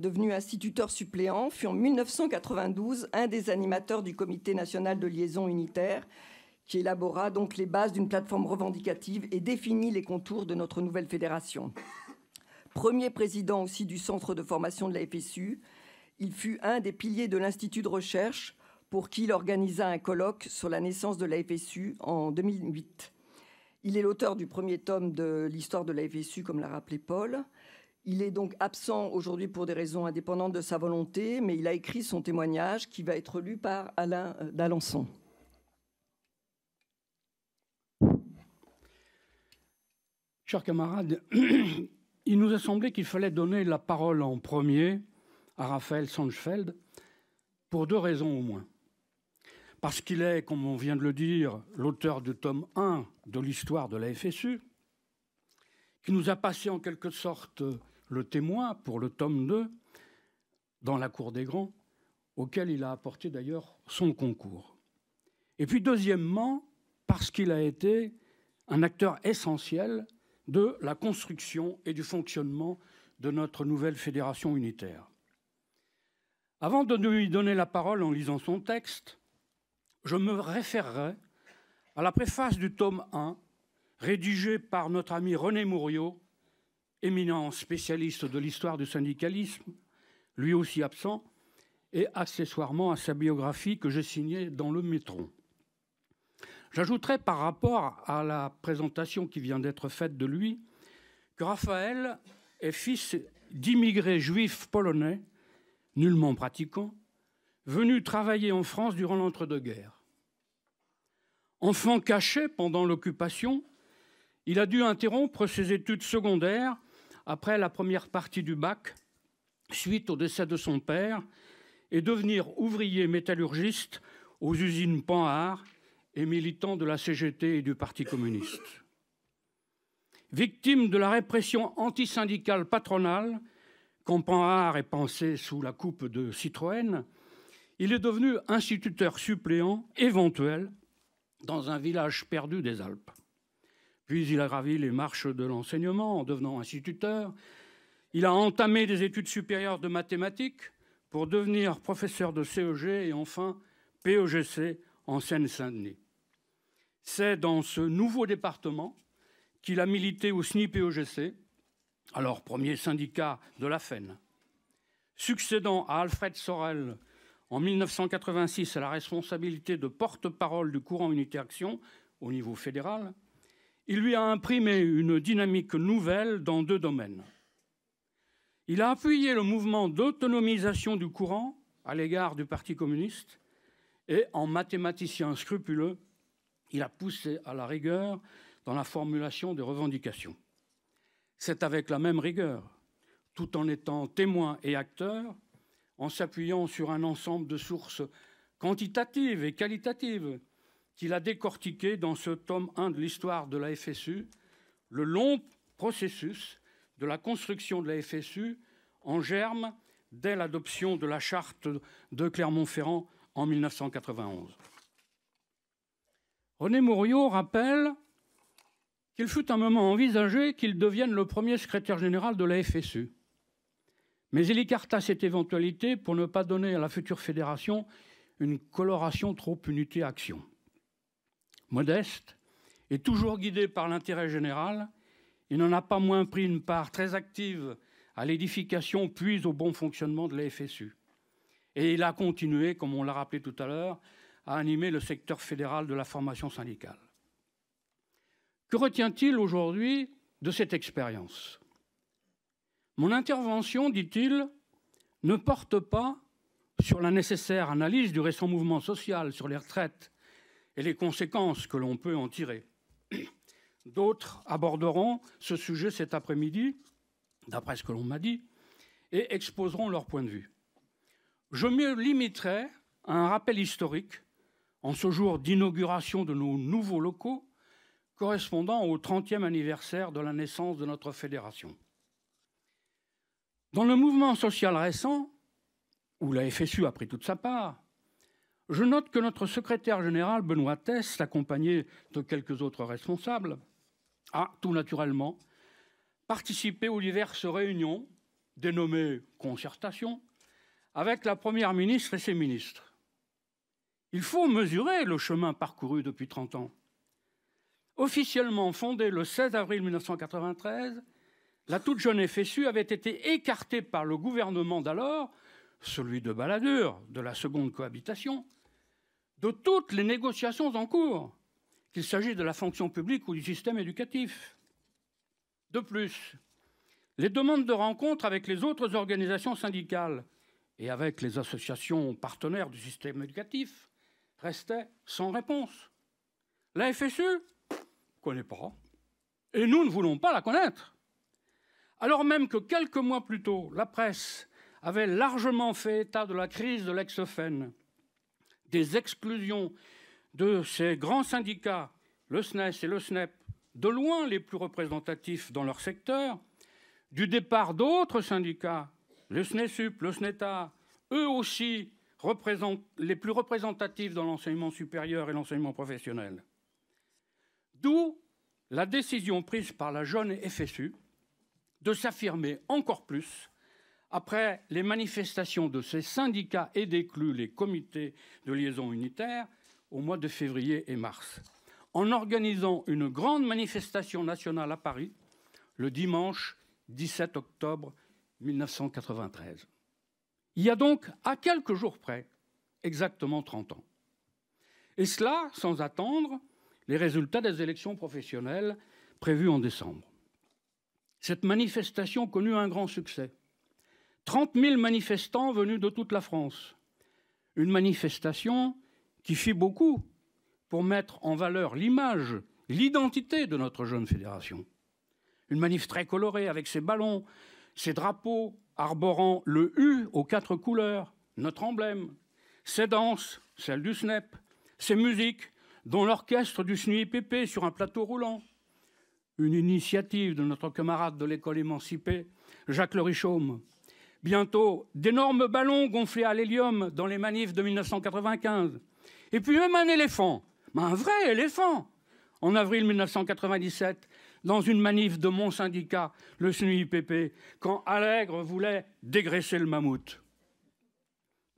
devenu instituteur suppléant, fut en 1992 un des animateurs du Comité national de liaison unitaire, qui élabora donc les bases d'une plateforme revendicative et définit les contours de notre nouvelle fédération. Premier président aussi du centre de formation de la FSU, il fut un des piliers de l'Institut de recherche pour qui il organisa un colloque sur la naissance de la FSU en 2008. Il est l'auteur du premier tome de l'histoire de la FSU, comme l'a rappelé Paul. Il est donc absent aujourd'hui pour des raisons indépendantes de sa volonté, mais il a écrit son témoignage qui va être lu par Alain euh, d'Alençon. Chers camarades, il nous a semblé qu'il fallait donner la parole en premier à Raphaël Sanchfeld pour deux raisons au moins. Parce qu'il est, comme on vient de le dire, l'auteur du tome 1 de l'histoire de la FSU, qui nous a passé en quelque sorte le témoin pour le tome 2 dans la Cour des Grands, auquel il a apporté d'ailleurs son concours. Et puis deuxièmement, parce qu'il a été un acteur essentiel de la construction et du fonctionnement de notre nouvelle fédération unitaire. Avant de lui donner la parole en lisant son texte, je me référerai à la préface du tome 1, rédigée par notre ami René Mouriot éminent spécialiste de l'histoire du syndicalisme, lui aussi absent, et accessoirement à sa biographie que j'ai signée dans le Métron. J'ajouterai par rapport à la présentation qui vient d'être faite de lui que Raphaël est fils d'immigrés juifs polonais, nullement pratiquants, venus travailler en France durant l'entre-deux-guerres. Enfant caché pendant l'occupation, il a dû interrompre ses études secondaires après la première partie du bac, suite au décès de son père, et devenir ouvrier métallurgiste aux usines Panhard et militant de la CGT et du Parti communiste. Victime de la répression antisyndicale patronale, quand Panhard est pensé sous la coupe de Citroën, il est devenu instituteur suppléant éventuel dans un village perdu des Alpes. Puis il a gravi les marches de l'enseignement en devenant instituteur. Il a entamé des études supérieures de mathématiques pour devenir professeur de CEG et enfin POGC e en Seine-Saint-Denis. C'est dans ce nouveau département qu'il a milité au sni pogc e alors premier syndicat de la FEN. Succédant à Alfred Sorel en 1986 à la responsabilité de porte-parole du courant Unité Action au niveau fédéral, il lui a imprimé une dynamique nouvelle dans deux domaines. Il a appuyé le mouvement d'autonomisation du courant à l'égard du Parti communiste et, en mathématicien scrupuleux, il a poussé à la rigueur dans la formulation des revendications. C'est avec la même rigueur, tout en étant témoin et acteur, en s'appuyant sur un ensemble de sources quantitatives et qualitatives, qu'il a décortiqué dans ce tome 1 de l'histoire de la FSU le long processus de la construction de la FSU en germe dès l'adoption de la charte de Clermont-Ferrand en 1991. René Mouriot rappelle qu'il fut un moment envisagé qu'il devienne le premier secrétaire général de la FSU. Mais il écarta cette éventualité pour ne pas donner à la future fédération une coloration trop unité action modeste, et toujours guidé par l'intérêt général, il n'en a pas moins pris une part très active à l'édification puis au bon fonctionnement de la FSU. Et il a continué, comme on l'a rappelé tout à l'heure, à animer le secteur fédéral de la formation syndicale. Que retient-il aujourd'hui de cette expérience Mon intervention, dit-il, ne porte pas sur la nécessaire analyse du récent mouvement social sur les retraites et les conséquences que l'on peut en tirer. D'autres aborderont ce sujet cet après-midi, d'après ce que l'on m'a dit, et exposeront leur point de vue. Je me limiterai à un rappel historique en ce jour d'inauguration de nos nouveaux locaux correspondant au 30e anniversaire de la naissance de notre fédération. Dans le mouvement social récent, où la FSU a pris toute sa part, je note que notre secrétaire général, Benoît Tess, accompagné de quelques autres responsables, a tout naturellement participé aux diverses réunions, dénommées concertations, avec la Première ministre et ses ministres. Il faut mesurer le chemin parcouru depuis 30 ans. Officiellement fondée le 16 avril 1993, la toute jeune FSU avait été écartée par le gouvernement d'alors, celui de Balladur, de la seconde cohabitation, de toutes les négociations en cours, qu'il s'agisse de la fonction publique ou du système éducatif. De plus, les demandes de rencontres avec les autres organisations syndicales et avec les associations partenaires du système éducatif restaient sans réponse. La FSU ne connaît pas. Et nous ne voulons pas la connaître. Alors même que quelques mois plus tôt, la presse avait largement fait état de la crise de l'exoPhène des exclusions de ces grands syndicats, le SNES e et le SNEP, de loin les plus représentatifs dans leur secteur, du départ d'autres syndicats, le SNESUP, le SNETA, eux aussi les plus représentatifs dans l'enseignement supérieur et l'enseignement professionnel. D'où la décision prise par la jeune FSU de s'affirmer encore plus après les manifestations de ces syndicats et déclus les comités de liaison unitaire au mois de février et mars, en organisant une grande manifestation nationale à Paris le dimanche 17 octobre 1993. Il y a donc, à quelques jours près, exactement 30 ans. Et cela sans attendre les résultats des élections professionnelles prévues en décembre. Cette manifestation connut un grand succès. 30 000 manifestants venus de toute la France. Une manifestation qui fit beaucoup pour mettre en valeur l'image, l'identité de notre jeune fédération. Une manif très colorée avec ses ballons, ses drapeaux arborant le U aux quatre couleurs, notre emblème, ses danses, celle du SNEP, ses musiques, dont l'orchestre du SNUIPP sur un plateau roulant. Une initiative de notre camarade de l'école émancipée, Jacques Le Richaume, bientôt d'énormes ballons gonflés à l'hélium dans les manifs de 1995. Et puis même un éléphant, mais un vrai éléphant, en avril 1997, dans une manif de mon syndicat, le SNUIPP, quand Allègre voulait dégraisser le mammouth.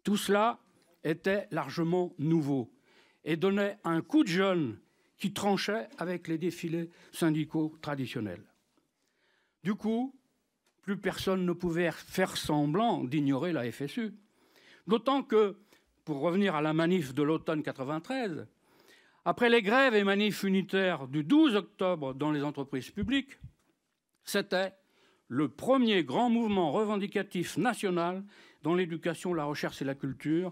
Tout cela était largement nouveau et donnait un coup de jeune qui tranchait avec les défilés syndicaux traditionnels. Du coup, plus personne ne pouvait faire semblant d'ignorer la FSU. D'autant que, pour revenir à la manif de l'automne 93, après les grèves et manifs unitaires du 12 octobre dans les entreprises publiques, c'était le premier grand mouvement revendicatif national dans l'éducation, la recherche et la culture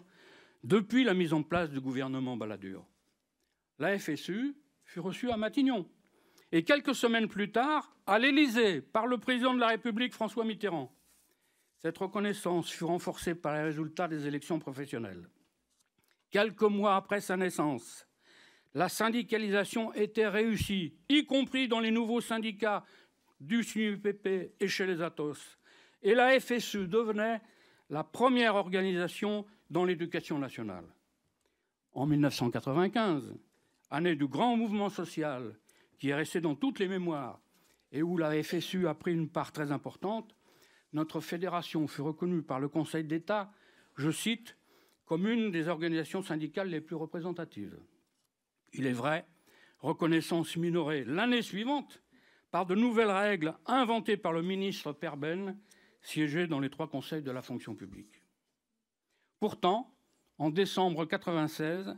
depuis la mise en place du gouvernement Balladur. La FSU fut reçue à Matignon et quelques semaines plus tard, à l'Élysée, par le président de la République François Mitterrand. Cette reconnaissance fut renforcée par les résultats des élections professionnelles. Quelques mois après sa naissance, la syndicalisation était réussie, y compris dans les nouveaux syndicats du SNUPP et chez les Atos, Et la FSE devenait la première organisation dans l'éducation nationale. En 1995, année du grand mouvement social, qui est resté dans toutes les mémoires et où la FSU a pris une part très importante, notre fédération fut reconnue par le Conseil d'État, je cite, comme une des organisations syndicales les plus représentatives. Il est vrai, reconnaissance minorée l'année suivante par de nouvelles règles inventées par le ministre Perben, siégé dans les trois conseils de la fonction publique. Pourtant, en décembre 1996,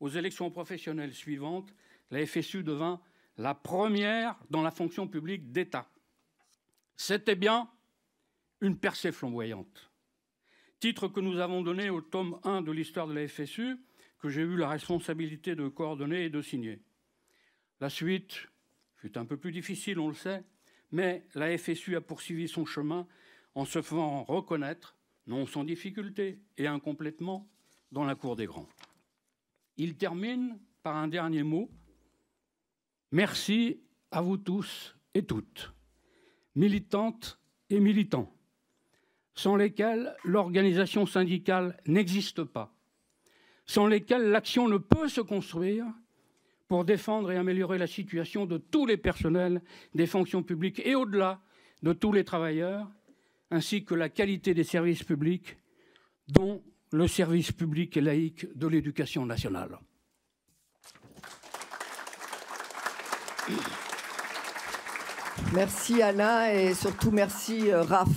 aux élections professionnelles suivantes, la FSU devint la première dans la fonction publique d'État. C'était bien une percée flamboyante. Titre que nous avons donné au tome 1 de l'histoire de la FSU, que j'ai eu la responsabilité de coordonner et de signer. La suite fut un peu plus difficile, on le sait, mais la FSU a poursuivi son chemin en se faisant reconnaître, non sans difficulté et incomplètement, dans la cour des grands. Il termine par un dernier mot Merci à vous tous et toutes, militantes et militants, sans lesquels l'organisation syndicale n'existe pas, sans lesquels l'action ne peut se construire pour défendre et améliorer la situation de tous les personnels des fonctions publiques et au-delà de tous les travailleurs, ainsi que la qualité des services publics, dont le service public et laïque de l'éducation nationale. Merci Alain et surtout merci euh, Raph